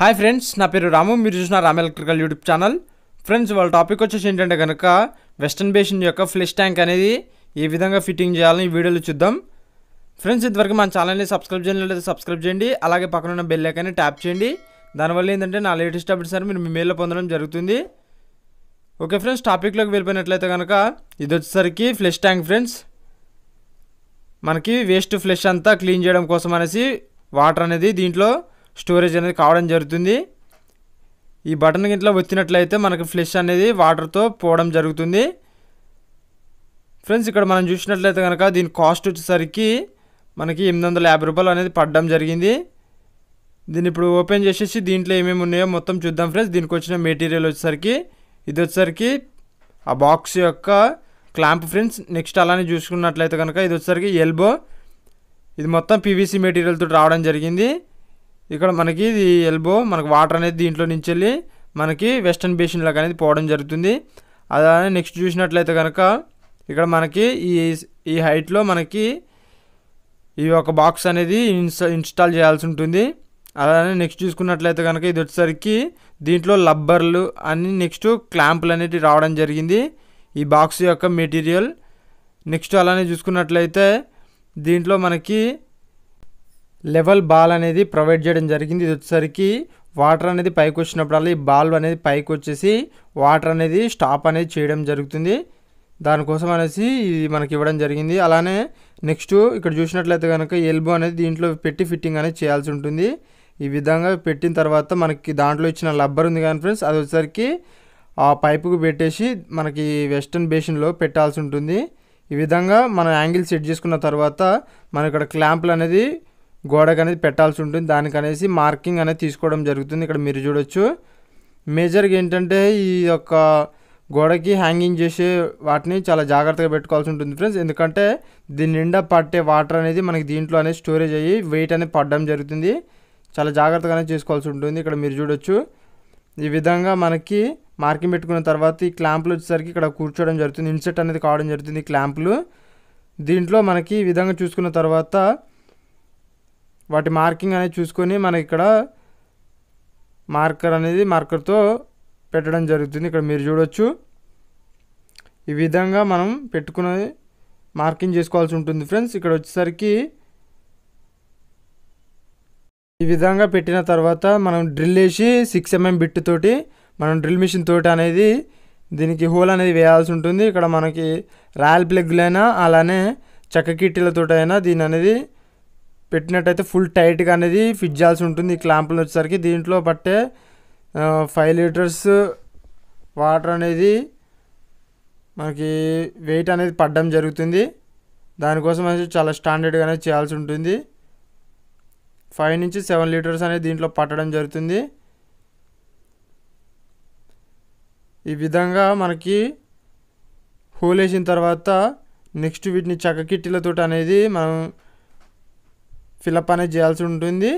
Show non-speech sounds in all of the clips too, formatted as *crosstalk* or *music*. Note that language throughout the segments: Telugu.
హాయ్ ఫ్రెండ్స్ నా పేరు రాము మీరు చూసిన Ram electrical YouTube channel friends వాళ్ళ టాపిక్ వచ్చేసి ఏంటంటే కనుక వెస్టర్న్ బేషన్ యొక్క ఫ్లెష్ ట్యాంక్ అనేది ఏ విధంగా ఫిట్టింగ్ చేయాలని ఈ వీడియోలో చూద్దాం ఫ్రెండ్స్ ఇదివరకు మన ఛానల్ని సబ్స్క్రైబ్ చేయలేదు సబ్స్క్రైబ్ చేయండి అలాగే పక్కనున్న బెల్ ఐకాన్ని ట్యాప్ చేయండి దానివల్ల ఏంటంటే నా లేటెస్ట్ అప్డేట్స్ సార్ మీరు మీ మెయిల్లో పొందడం జరుగుతుంది ఓకే ఫ్రెండ్స్ టాపిక్లోకి వెళ్ళిపోయినట్లయితే కనుక ఇది వచ్చేసరికి ఫ్లెష్ ట్యాంక్ ఫ్రెండ్స్ మనకి వేస్ట్ ఫ్లెష్ అంతా క్లీన్ చేయడం కోసం అనేసి వాటర్ అనేది దీంట్లో స్టోరేజ్ అనేది కావడం జరుగుతుంది ఈ బటన్ ఇంట్లో వచ్చినట్లయితే మనకు ఫ్లెష్ అనేది వాటర్తో పోవడం జరుగుతుంది ఫ్రెండ్స్ ఇక్కడ మనం చూసినట్లయితే కనుక దీని కాస్ట్ వచ్చేసరికి మనకి ఎనిమిది వందల యాభై రూపాయలు అనేది పడడం జరిగింది దీన్ని ఇప్పుడు ఓపెన్ చేసేసి దీంట్లో ఏమేమి ఉన్నాయో మొత్తం చూద్దాం ఫ్రెండ్స్ దీనికి వచ్చిన మెటీరియల్ వచ్చేసరికి ఇది వచ్చేసరికి ఆ బాక్స్ యొక్క క్లాంప్ ఫ్రెండ్స్ నెక్స్ట్ అలానే చూసుకున్నట్లయితే కనుక ఇది వచ్చేసరికి ఎల్బో ఇది మొత్తం పీవీసీ మెటీరియల్తో రావడం జరిగింది ఇక్కడ మనకి ఇది ఎల్బో మనకు వాటర్ అనేది దీంట్లో నుంచి వెళ్ళి మనకి వెస్ట్రన్ బేషన్ లాగా అనేది పోవడం జరుగుతుంది అలానే నెక్స్ట్ చూసినట్లయితే కనుక ఇక్కడ మనకి ఈ ఈ హైట్లో మనకి ఈ ఒక బాక్స్ అనేది ఇన్స్టాల్ చేయాల్సి ఉంటుంది అలానే నెక్స్ట్ చూసుకున్నట్లయితే కనుక ఇది వచ్చేసరికి దీంట్లో లబ్బర్లు అని నెక్స్ట్ క్లాంపులు అనేవి రావడం జరిగింది ఈ బాక్స్ యొక్క మెటీరియల్ నెక్స్ట్ అలానే చూసుకున్నట్లయితే దీంట్లో మనకి లెవెల్ బాల్ అనేది ప్రొవైడ్ చేయడం జరిగింది ఇది వచ్చేసరికి వాటర్ అనేది పైకి వచ్చినప్పుడల్లా ఈ బాల్ అనేది పైకి వచ్చేసి వాటర్ అనేది స్టాప్ అనేది చేయడం జరుగుతుంది దానికోసం అనేసి ఇది మనకి ఇవ్వడం జరిగింది అలానే నెక్స్ట్ ఇక్కడ చూసినట్లయితే కనుక ఎల్బో అనేది దీంట్లో పెట్టి ఫిట్టింగ్ అనేది చేయాల్సి ఉంటుంది ఈ విధంగా పెట్టిన తర్వాత మనకి దాంట్లో ఇచ్చిన లబ్బర్ ఉంది కానీ ఫ్రెండ్స్ అది వచ్చేసరికి ఆ పైపుకు పెట్టేసి మనకి వెస్టర్న్ బేషన్లో పెట్టాల్సి ఉంటుంది ఈ విధంగా మనం యాంగిల్ సెట్ చేసుకున్న తర్వాత మన ఇక్కడ క్లాంపులు అనేది గోడకు అనేది పెట్టాల్సి ఉంటుంది దానికి అనేసి మార్కింగ్ అనేది తీసుకోవడం జరుగుతుంది ఇక్కడ మీరు చూడొచ్చు మేజర్గా ఏంటంటే ఈ యొక్క గోడకి హ్యాంగింగ్ చేసే వాటిని చాలా జాగ్రత్తగా పెట్టుకోవాల్సి ఉంటుంది ఫ్రెండ్స్ ఎందుకంటే దీని నిండా పట్టే వాటర్ అనేది మనకి దీంట్లో అనేది స్టోరేజ్ అయ్యి వెయిట్ అనేది పడడం జరుగుతుంది చాలా జాగ్రత్తగానే చేసుకోవాల్సి ఉంటుంది ఇక్కడ మీరు చూడొచ్చు ఈ విధంగా మనకి మార్కింగ్ పెట్టుకున్న తర్వాత ఈ క్లాంపులు వచ్చేసరికి ఇక్కడ కూర్చోవడం జరుగుతుంది ఇన్సెట్ అనేది కావడం జరుగుతుంది క్లాంపులు దీంట్లో మనకి ఈ విధంగా చూసుకున్న తర్వాత వాటి మార్కింగ్ అనేది చూసుకొని మనకి ఇక్కడ మార్కర్ అనేది మార్కర్తో పెట్టడం జరుగుతుంది ఇక్కడ మీరు చూడొచ్చు ఈ విధంగా మనం పెట్టుకునే మార్కింగ్ చేసుకోవాల్సి ఉంటుంది ఫ్రెండ్స్ ఇక్కడ వచ్చేసరికి ఈ విధంగా పెట్టిన తర్వాత మనం డ్రిల్ వేసి సిక్స్ ఎంఎం బిట్ తోటి మనం డ్రిల్ మిషన్ తోటి అనేది దీనికి హోల్ అనేది వేయాల్సి ఉంటుంది ఇక్కడ మనకి రాయల్ ప్లగ్లైనా అలానే చెక్క కిట్టీలతోటైనా దీని అనేది పెట్టినట్టయితే ఫుల్ టైట్గా అనేది ఫిట్ చేయాల్సి ఉంటుంది ఈ క్లాంపులు వచ్చేసరికి దీంట్లో పట్టే ఫైవ్ లీటర్స్ వాటర్ అనేది మనకి వెయిట్ అనేది పడడం జరుగుతుంది దానికోసం అనేది చాలా స్టాండర్డ్గా అనేది చేయాల్సి ఉంటుంది ఫైవ్ నుంచి సెవెన్ లీటర్స్ అనేది దీంట్లో పట్టడం జరుగుతుంది ఈ విధంగా మనకి హోలేసిన తర్వాత నెక్స్ట్ వీటిని చక్క కిట్టిలతోటి అనేది మనం ఫిలప్ అనేది చేయాల్సి ఉంటుంది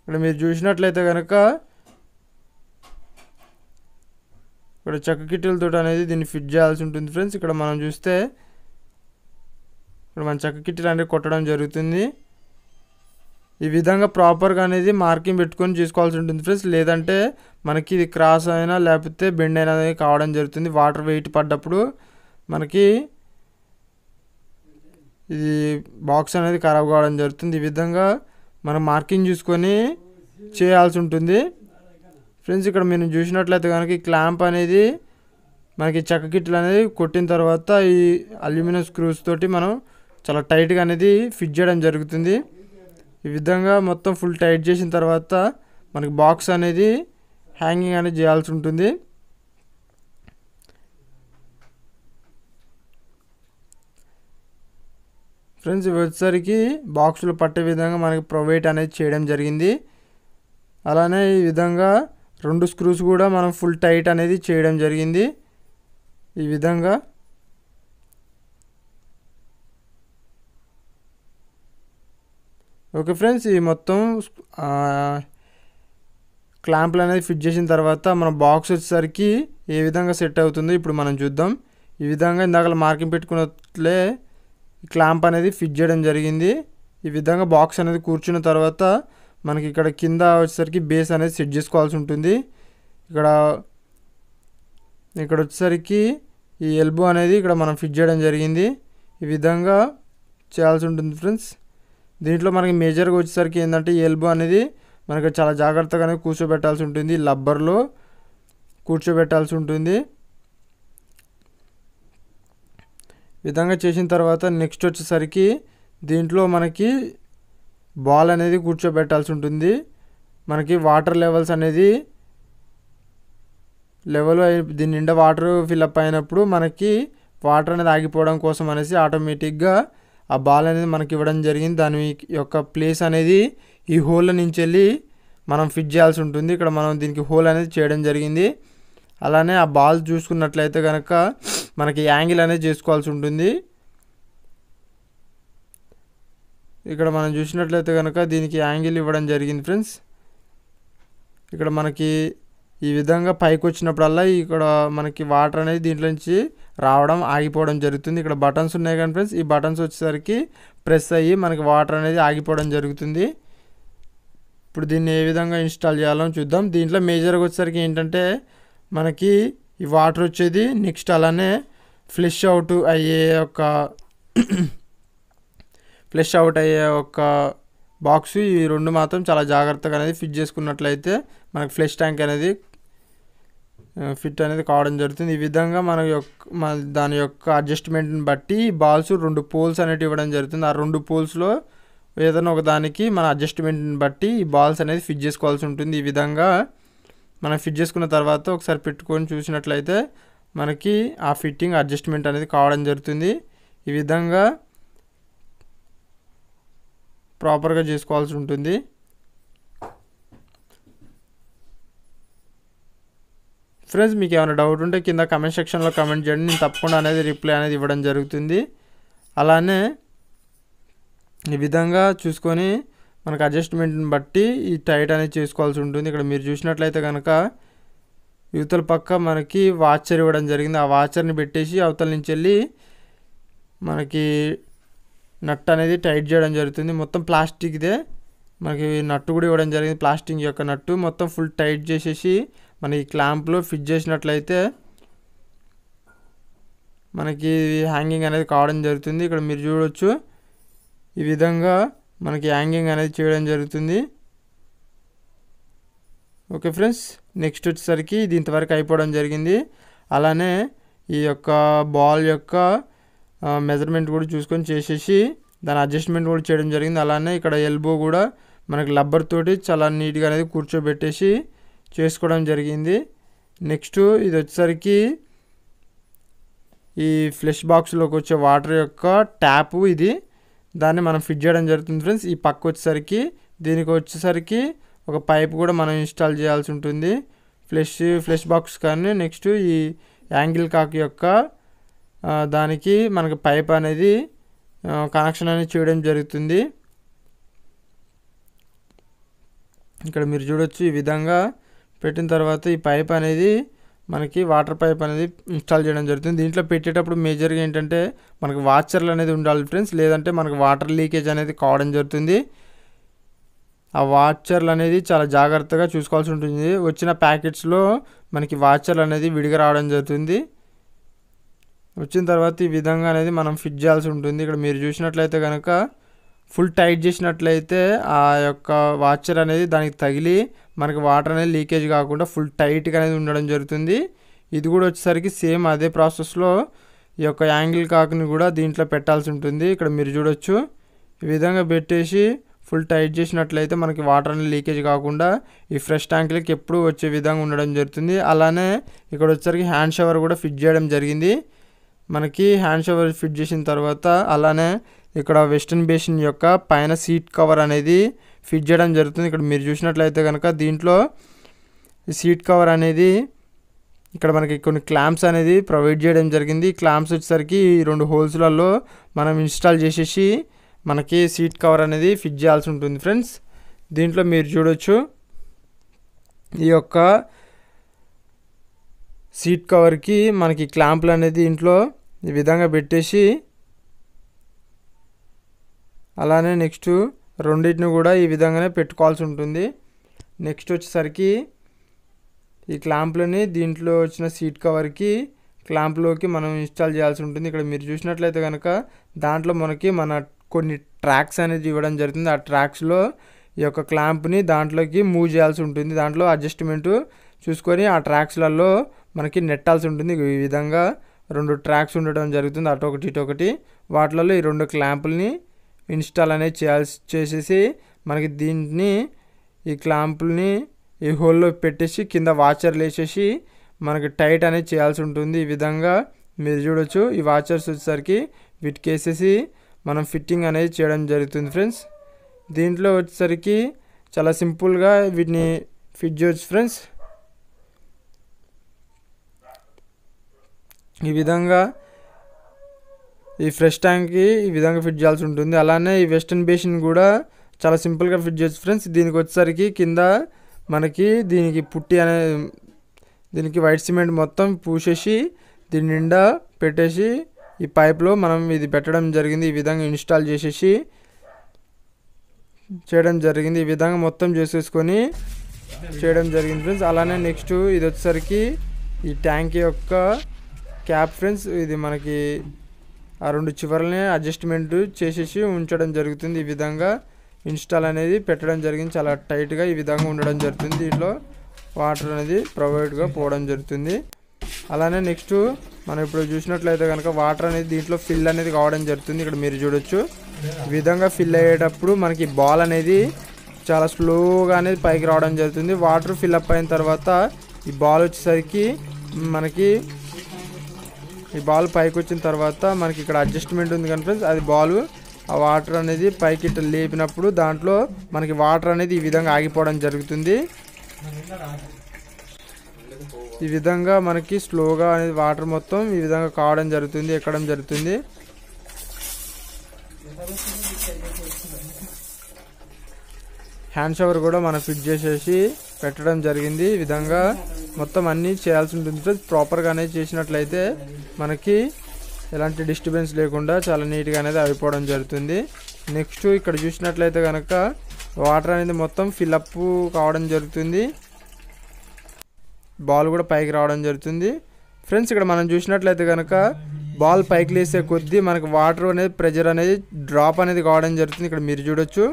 ఇక్కడ మీరు చూసినట్లయితే కనుక ఇక్కడ చెక్క కిట్టెలతో అనేది దీన్ని ఫిట్ చేయాల్సి ఉంటుంది ఫ్రెండ్స్ ఇక్కడ మనం చూస్తే ఇక్కడ మన చెక్క కిట్టెలు అనేది కొట్టడం జరుగుతుంది ఈ విధంగా ప్రాపర్గా అనేది మార్కింగ్ పెట్టుకొని చూసుకోవాల్సి ఉంటుంది ఫ్రెండ్స్ లేదంటే మనకి ఇది క్రాస్ అయినా లేకపోతే బెండ్ అయినా కావడం జరుగుతుంది వాటర్ వెయిట్ పడ్డప్పుడు మనకి ఇది బాక్స్ అనేది ఖరాబ్ కావడం జరుగుతుంది ఈ విధంగా మనం మార్కింగ్ చూసుకొని చేయాల్సి ఉంటుంది ఫ్రెండ్స్ ఇక్కడ మీరు చూసినట్లయితే కనుక ఈ క్లాంప్ అనేది మనకి చెక్క కిట్లు అనేది కొట్టిన తర్వాత ఈ అల్యూమినియం స్క్రూస్ తోటి మనం చాలా టైట్గా అనేది ఫిట్ చేయడం జరుగుతుంది ఈ విధంగా మొత్తం ఫుల్ టైట్ చేసిన తర్వాత మనకి బాక్స్ అనేది హ్యాంగింగ్ అనేది చేయాల్సి ఉంటుంది ఫ్రెండ్స్ వచ్చేసరికి బాక్సులు పట్టే విధంగా మనకి ప్రొవైడ్ అనేది చేయడం జరిగింది అలానే ఈ విధంగా రెండు స్క్రూస్ కూడా మనం ఫుల్ టైట్ అనేది చేయడం జరిగింది ఈ విధంగా ఓకే ఫ్రెండ్స్ ఈ మొత్తం క్లాంప్లు అనేది ఫిట్ చేసిన తర్వాత మన బాక్స్ వచ్చేసరికి ఏ విధంగా సెట్ అవుతుందో ఇప్పుడు మనం చూద్దాం ఈ విధంగా ఇందాక మార్కింగ్ పెట్టుకున్నట్లే క్లాంప్ అనేది ఫిట్ చేయడం జరిగింది ఈ విధంగా బాక్స్ అనేది కూర్చున్న తర్వాత మనకి ఇక్కడ కింద వచ్చేసరికి బేస్ అనేది సెట్ చేసుకోవాల్సి ఉంటుంది ఇక్కడ ఇక్కడ వచ్చేసరికి ఈ ఎల్బో అనేది ఇక్కడ మనం ఫిట్ చేయడం జరిగింది ఈ విధంగా చేయాల్సి ఉంటుంది ఫ్రెండ్స్ దీంట్లో మనకి మేజర్గా వచ్చేసరికి ఏంటంటే ఈ ఎల్బో అనేది మనకి చాలా జాగ్రత్తగానే కూర్చోబెట్టాల్సి ఉంటుంది లబ్బర్లో కూర్చోబెట్టాల్సి ఉంటుంది విధంగా చేసిన తర్వాత నెక్స్ట్ వచ్చేసరికి దీంట్లో మనకి బాల్ అనేది కూర్చోబెట్టాల్సి ఉంటుంది మనకి వాటర్ లెవెల్స్ అనేది లెవెల్ దీని నిండా వాటర్ ఫిల్అప్ అయినప్పుడు మనకి వాటర్ అనేది ఆగిపోవడం కోసం అనేసి ఆటోమేటిక్గా ఆ బాల్ అనేది మనకి ఇవ్వడం జరిగింది దాని యొక్క ప్లేస్ అనేది ఈ హోల్ నుంచి వెళ్ళి మనం ఫిట్ చేయాల్సి ఉంటుంది ఇక్కడ మనం దీనికి హోల్ అనేది చేయడం జరిగింది అలానే ఆ బాల్ చూసుకున్నట్లయితే కనుక మనకి యాంగిల్ అనేది చేసుకోవాల్సి ఉంటుంది ఇక్కడ మనం చూసినట్లయితే కనుక దీనికి యాంగిల్ ఇవ్వడం జరిగింది ఫ్రెండ్స్ ఇక్కడ మనకి ఈ విధంగా పైకి వచ్చినప్పుడల్లా ఇక్కడ మనకి వాటర్ అనేది దీంట్లో నుంచి రావడం ఆగిపోవడం జరుగుతుంది ఇక్కడ బటన్స్ ఉన్నాయి కానీ ఫ్రెండ్స్ ఈ బటన్స్ వచ్చేసరికి ప్రెస్ అయ్యి మనకి వాటర్ అనేది ఆగిపోవడం జరుగుతుంది ఇప్పుడు దీన్ని ఏ విధంగా ఇన్స్టాల్ చేయాలో చూద్దాం దీంట్లో మేజర్గా వచ్చేసరికి ఏంటంటే మనకి ఈ వాటర్ వచ్చేది నెక్స్ట్ అలానే ఫ్లెష్ అవుట్ అయ్యే ఒక *clears throat* ఫ్లెష్ అవుట్ అయ్యే ఒక బాక్స్ ఈ రెండు మాత్రం చాలా జాగ్రత్తగా అనేది ఫిట్ చేసుకున్నట్లయితే మనకు ఫ్లెష్ ట్యాంక్ అనేది ఫిట్ అనేది కావడం జరుగుతుంది ఈ విధంగా మన యొక్క మన దాని యొక్క అడ్జస్ట్మెంట్ని బట్టి బాల్స్ రెండు పోల్స్ అనేవి ఇవ్వడం జరుగుతుంది ఆ రెండు పోల్స్లో ఏదైనా ఒక దానికి మన అడ్జస్ట్మెంట్ని బట్టి ఈ బాల్స్ అనేది ఫిట్ చేసుకోవాల్సి ఉంటుంది ఈ విధంగా మనం ఫిట్ చేసుకున్న తర్వాత ఒకసారి పెట్టుకొని చూసినట్లయితే మనకి ఆ ఫిట్టింగ్ అడ్జస్ట్మెంట్ అనేది కావడం జరుగుతుంది ఈ విధంగా ప్రాపర్గా చేసుకోవాల్సి ఉంటుంది ఫ్రెండ్స్ మీకు ఏమైనా డౌట్ ఉంటే కింద కమెంట్ సెక్షన్లో కమెంట్ చేయండి నేను తప్పకుండా అనేది రిప్లై అనేది ఇవ్వడం జరుగుతుంది అలానే ఈ విధంగా చూసుకొని మనకు అడ్జస్ట్మెంట్ని బట్టి ఈ టైట్ అనేది చేసుకోవాల్సి ఉంటుంది ఇక్కడ మీరు చూసినట్లయితే కనుక యువతల పక్క మనకి వాచర్ ఇవ్వడం జరిగింది ఆ వాచర్ని పెట్టేసి అవతల నుంచి వెళ్ళి మనకి నట్ అనేది టైట్ చేయడం జరుగుతుంది మొత్తం ప్లాస్టిక్దే మనకి నట్టు కూడా ఇవ్వడం జరిగింది ప్లాస్టిక్ యొక్క నట్టు మొత్తం ఫుల్ టైట్ చేసేసి మనకి క్లాంప్లో ఫిట్ చేసినట్లయితే మనకి హ్యాంగింగ్ అనేది కావడం జరుగుతుంది ఇక్కడ మీరు చూడవచ్చు ఈ విధంగా మనకి యాంగింగ్ అనేది చేయడం జరుగుతుంది ఓకే ఫ్రెండ్స్ నెక్స్ట్ వచ్చేసరికి ఇది ఇంతవరకు అయిపోవడం జరిగింది అలానే ఈ యొక్క బాల్ యొక్క మెజర్మెంట్ కూడా చూసుకొని చేసేసి దాని అడ్జస్ట్మెంట్ కూడా చేయడం జరిగింది అలానే ఇక్కడ ఎల్బో కూడా మనకి లబ్బర్ తోటి చాలా నీట్గా అనేది కూర్చోబెట్టేసి చేసుకోవడం జరిగింది నెక్స్ట్ ఇది వచ్చేసరికి ఈ ఫ్లెష్ బాక్స్లోకి వచ్చే వాటర్ యొక్క ట్యాప్ ఇది దాన్ని మనం ఫిట్ చేయడం జరుగుతుంది ఫ్రెండ్స్ ఈ పక్క వచ్చేసరికి దీనికి వచ్చేసరికి ఒక పైప్ కూడా మనం ఇన్స్టాల్ చేయాల్సి ఉంటుంది ఫ్లెష్ ఫ్లెష్ బాక్స్ కానీ నెక్స్ట్ ఈ యాంగిల్ కాక్ యొక్క దానికి మనకు పైప్ అనేది కనెక్షన్ అనేది చేయడం జరుగుతుంది ఇక్కడ మీరు చూడొచ్చు ఈ విధంగా పెట్టిన తర్వాత ఈ పైప్ అనేది మనకి వాటర్ పైప్ అనేది ఇన్స్టాల్ చేయడం జరుగుతుంది దీంట్లో పెట్టేటప్పుడు మేజర్గా ఏంటంటే మనకి వాచర్లు అనేది ఉండాలి ఫ్రెండ్స్ లేదంటే మనకి వాటర్ లీకేజ్ అనేది కావడం జరుగుతుంది ఆ వాచర్లు అనేది చాలా జాగ్రత్తగా చూసుకోవాల్సి ఉంటుంది వచ్చిన ప్యాకెట్స్లో మనకి వాచర్లు అనేది విడిగా రావడం జరుగుతుంది వచ్చిన తర్వాత ఈ విధంగా అనేది మనం ఫిట్ చేయాల్సి ఉంటుంది ఇక్కడ మీరు చూసినట్లయితే కనుక ఫుల్ టైట్ చేసినట్లయితే ఆ యొక్క వాచర్ అనేది దానికి తగిలి మనకి వాటర్ అనేది లీకేజ్ కాకుండా ఫుల్ టైట్గా అనేది ఉండడం జరుగుతుంది ఇది కూడా వచ్చేసరికి సేమ్ అదే ప్రాసెస్లో ఈ యొక్క యాంగిల్ కాక్ని కూడా దీంట్లో పెట్టాల్సి ఉంటుంది ఇక్కడ మీరు చూడొచ్చు ఈ విధంగా పెట్టేసి ఫుల్ టైట్ చేసినట్లయితే మనకి వాటర్ అనేది లీకేజ్ కాకుండా ఈ ఫ్రెష్ ట్యాంక్లకి ఎప్పుడు వచ్చే విధంగా ఉండడం జరుగుతుంది అలానే ఇక్కడ వచ్చేసరికి హ్యాండ్ షవర్ కూడా ఫిట్ చేయడం జరిగింది మనకి హ్యాండ్ షవర్ ఫిట్ చేసిన తర్వాత అలానే ఇక్కడ వెస్టర్న్ బేసిన్ యొక్క పైన సీట్ కవర్ అనేది ఫిట్ చేయడం జరుగుతుంది ఇక్కడ మీరు చూసినట్లయితే కనుక దీంట్లో సీట్ కవర్ అనేది ఇక్కడ మనకి కొన్ని క్లాంప్స్ అనేది ప్రొవైడ్ చేయడం జరిగింది క్లాంప్స్ వచ్చేసరికి రెండు హోల్స్లలో మనం ఇన్స్టాల్ చేసేసి మనకి సీట్ కవర్ అనేది ఫిట్ చేయాల్సి ఉంటుంది ఫ్రెండ్స్ దీంట్లో మీరు చూడొచ్చు ఈ యొక్క సీట్ కవర్కి మనకి క్లాంపులు అనేది ఇంట్లో ఈ విధంగా పెట్టేసి అలానే నెక్స్ట్ రెండింటిని కూడా ఈ విధంగానే పెట్టుకోవాల్సి ఉంటుంది నెక్స్ట్ వచ్చేసరికి ఈ క్లాంప్లని దీంట్లో వచ్చిన సీట్ కవర్కి క్లాంప్లోకి మనం ఇన్స్టాల్ చేయాల్సి ఉంటుంది ఇక్కడ మీరు చూసినట్లయితే కనుక దాంట్లో మనకి మన కొన్ని ట్రాక్స్ అనేది ఇవ్వడం జరుగుతుంది ఆ ట్రాక్స్లో ఈ యొక్క క్లాంప్ని దాంట్లోకి మూవ్ చేయాల్సి ఉంటుంది దాంట్లో అడ్జస్ట్మెంట్ చూసుకొని ఆ ట్రాక్స్లలో మనకి నెట్టాల్సి ఉంటుంది ఈ విధంగా రెండు ట్రాక్స్ ఉండడం జరుగుతుంది అటు ఒకటి ఇటు ఒకటి వాటిలలో ఈ రెండు క్లాంపుల్ని ఇన్స్టాల్ అనేది చేయాల్సి చేసేసి మనకి దీన్ని ఈ క్లాంపుల్ని ఈ హోల్లో పెట్టేసి కింద వాచర్లు వేసేసి మనకి టైట్ అనేది చేయాల్సి ఉంటుంది ఈ విధంగా మీరు చూడొచ్చు ఈ వాచర్స్ వచ్చేసరికి వీటికి వేసేసి మనం ఫిట్టింగ్ అనేది చేయడం జరుగుతుంది ఫ్రెండ్స్ దీంట్లో వచ్చేసరికి చాలా సింపుల్గా వీటిని ఫిట్ చేయొచ్చు ఫ్రెండ్స్ ఈ విధంగా ఈ ఫ్రెష్ ట్యాంక్కి ఈ విధంగా ఫిట్ చేయాల్సి ఉంటుంది అలానే ఈ వెస్టర్న్ బేసిన్ కూడా చాలా సింపుల్గా ఫిట్ చేయొచ్చు ఫ్రెండ్స్ దీనికి వచ్చేసరికి కింద మనకి దీనికి పుట్టి అనే దీనికి వైట్ సిమెంట్ మొత్తం పూసేసి దీని నిండా పెట్టేసి ఈ పైప్లో మనం ఇది పెట్టడం జరిగింది ఈ విధంగా ఇన్స్టాల్ చేసేసి చేయడం జరిగింది ఈ విధంగా మొత్తం చేసేసుకొని చేయడం జరిగింది ఫ్రెండ్స్ అలానే నెక్స్ట్ ఇది వచ్చేసరికి ఈ ట్యాంక్ యొక్క క్యాప్ ఫ్రెండ్స్ ఇది మనకి ఆ రెండు చివరలని అడ్జస్ట్మెంట్ చేసేసి ఉంచడం జరుగుతుంది ఈ విధంగా ఇన్స్టాల్ అనేది పెట్టడం జరిగింది చాలా టైట్గా ఈ విధంగా ఉండడం జరుగుతుంది దీంట్లో వాటర్ అనేది ప్రొవైడ్గా పోవడం జరుగుతుంది అలానే నెక్స్ట్ మనం ఇప్పుడు చూసినట్లయితే కనుక వాటర్ అనేది దీంట్లో ఫిల్ అనేది కావడం జరుగుతుంది ఇక్కడ మీరు చూడొచ్చు విధంగా ఫిల్ అయ్యేటప్పుడు మనకి బాల్ అనేది చాలా స్లోగా అనేది పైకి రావడం జరుగుతుంది వాటర్ ఫిల్ అప్ అయిన తర్వాత ఈ బాల్ వచ్చేసరికి మనకి ఈ బాల్ పైకి వచ్చిన తర్వాత మనకి ఇక్కడ అడ్జస్ట్మెంట్ ఉంది కానీ ఫ్రెండ్స్ అది బాల్ ఆ వాటర్ అనేది పైకి ఇట్లా లేపినప్పుడు దాంట్లో మనకి వాటర్ అనేది ఈ విధంగా ఆగిపోవడం జరుగుతుంది ఈ విధంగా మనకి స్లోగా అనేది వాటర్ మొత్తం ఈ విధంగా కావడం జరుగుతుంది ఎక్కడం జరుగుతుంది హ్యాండ్ షవర్ కూడా మనం ఫిట్ చేసేసి పెట్టడం జరిగింది ఈ విధంగా మొత్తం అన్నీ చేయాల్సి ఉంటుంది ప్రాపర్గా అనేది చేసినట్లయితే మనకి ఎలాంటి డిస్టర్బెన్స్ లేకుండా చాలా నీట్గా అనేది అయిపోవడం జరుగుతుంది నెక్స్ట్ ఇక్కడ చూసినట్లయితే కనుక వాటర్ అనేది మొత్తం ఫిల్అప్ కావడం జరుగుతుంది బాల్ కూడా పైకి రావడం జరుగుతుంది ఫ్రెండ్స్ ఇక్కడ మనం చూసినట్లయితే కనుక బాల్ పైకి లేసే కొద్దీ మనకు వాటర్ అనేది ప్రెజర్ అనేది డ్రాప్ అనేది కావడం జరుగుతుంది ఇక్కడ మీరు చూడొచ్చు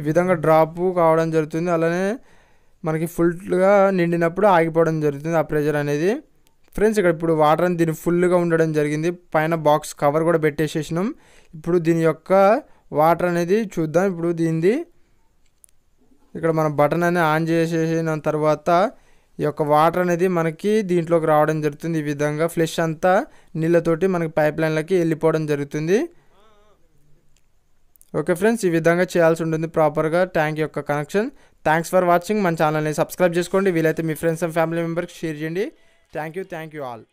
ఈ విధంగా డ్రాప్ కావడం జరుగుతుంది అలానే మనకి ఫుల్గా నిండినప్పుడు ఆగిపోవడం జరుగుతుంది ఆ ప్రెషర్ అనేది ఫ్రెండ్స్ ఇక్కడ ఇప్పుడు వాటర్ అని దీని ఫుల్గా ఉండడం జరిగింది పైన బాక్స్ కవర్ కూడా పెట్టేసేసినాం ఇప్పుడు దీని యొక్క వాటర్ అనేది చూద్దాం ఇప్పుడు దీనిది ఇక్కడ మనం బటన్ అనేది ఆన్ చేసేసిన తర్వాత ఈ యొక్క వాటర్ అనేది మనకి దీంట్లోకి రావడం జరుగుతుంది ఈ విధంగా ఫ్లెష్ అంతా నీళ్ళతోటి మనకి పైప్ లైన్లకి వెళ్ళిపోవడం జరుగుతుంది ఓకే ఫ్రెండ్స్ ఈ విధంగా చేయాల్సి ఉంటుంది ప్రాపర్గా ట్యాంక్ యొక్క కనెక్షన్ థ్యాంక్స్ ఫర్ వాచింగ్ మన ఛానల్ని సబ్స్క్రైబ్ చేసుకోండి వీలైతే మీ ఫ్రెండ్స్ అండ్ ఫ్యామిలీ మెంబర్కి షేర్ చేయండి thank you thank you all